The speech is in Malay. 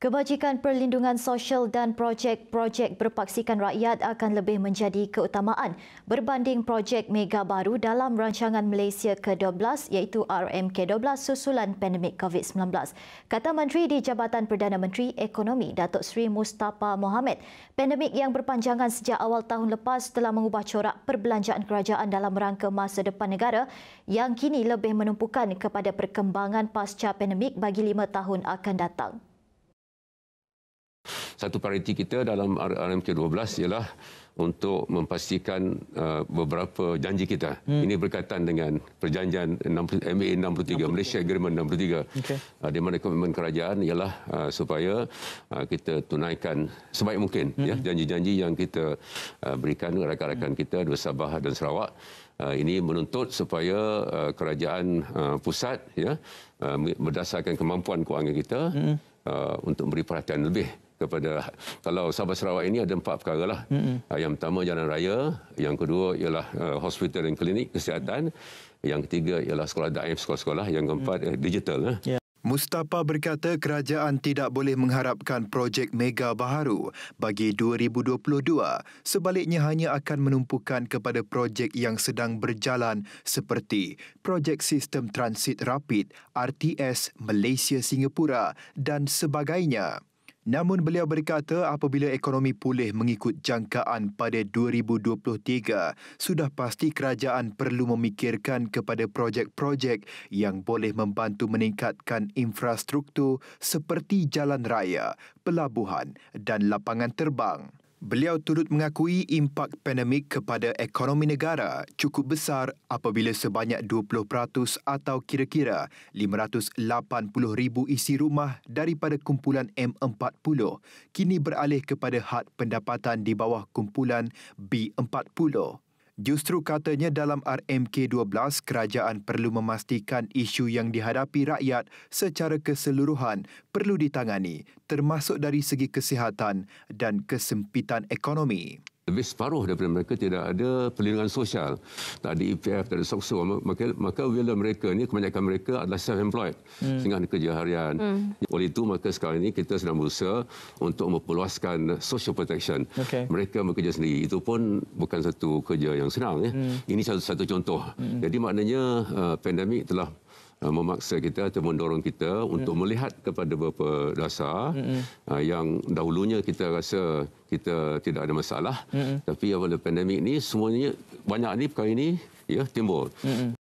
Kebajikan perlindungan sosial dan projek-projek berpaksikan rakyat akan lebih menjadi keutamaan berbanding projek mega baru dalam rancangan Malaysia ke-12 iaitu RMK12 susulan pandemik COVID-19. Kata Menteri di Jabatan Perdana Menteri Ekonomi Datuk Seri Mustafa Mohamed, pandemik yang berpanjangan sejak awal tahun lepas telah mengubah corak perbelanjaan kerajaan dalam rangka masa depan negara yang kini lebih menumpukan kepada perkembangan pasca pandemik bagi lima tahun akan datang satu prioriti kita dalam RMK 12 ialah untuk memastikan uh, beberapa janji kita. Hmm. Ini berkaitan dengan perjanjian 60, MA 63, Malaysia Agreement 63. Okay. Uh, di mana komitmen kerajaan ialah uh, supaya kita tunaikan sebaik mungkin ya, hmm. janji-janji yang kita berikan kepada rakan-rakan hmm. kita di Sabah dan Sarawak. ini menuntut supaya kerajaan pusat ya, berdasarkan kemampuan kewangan kita hmm. untuk beri perhatian lebih kepada kalau Sabah Sarawak ini ada empat perkara lah. Mm-hmm. Yang pertama jalan raya, yang kedua ialah eh, hospital dan klinik kesihatan, mm-hmm. yang ketiga ialah sekolah daim sekolah-sekolah, yang keempat mm-hmm. digital. Yeah. Ya. Mustafa berkata kerajaan tidak boleh mengharapkan projek mega baharu bagi 2022 sebaliknya hanya akan menumpukan kepada projek yang sedang berjalan seperti projek sistem transit rapid RTS Malaysia Singapura dan sebagainya. Namun beliau berkata apabila ekonomi pulih mengikut jangkaan pada 2023, sudah pasti kerajaan perlu memikirkan kepada projek-projek yang boleh membantu meningkatkan infrastruktur seperti jalan raya, pelabuhan dan lapangan terbang. Beliau turut mengakui impak pandemik kepada ekonomi negara cukup besar apabila sebanyak 20% atau kira-kira 580,000 isi rumah daripada kumpulan M40 kini beralih kepada had pendapatan di bawah kumpulan B40. Justru katanya dalam RMK12, kerajaan perlu memastikan isu yang dihadapi rakyat secara keseluruhan perlu ditangani termasuk dari segi kesihatan dan kesempitan ekonomi lebih separuh daripada mereka tidak ada perlindungan sosial. Tak ada EPF, tak ada SOXO. Maka, maka wilayah mereka ini, kebanyakan mereka adalah self-employed. Hmm. Sehingga kerja harian. Hmm. Oleh itu, maka sekarang ini kita sedang berusaha untuk memperluaskan social protection. Okay. Mereka bekerja sendiri. Itu pun bukan satu kerja yang senang. Ya. Hmm. Ini satu, satu contoh. Hmm. Jadi maknanya uh, pandemik telah Uh, memaksa kita atau mendorong kita untuk hmm. melihat kepada beberapa dasar mm. yang dahulunya kita rasa kita tidak ada masalah mm. tapi apabila pandemik ini semuanya banyak ni perkara ini ya timbul mm.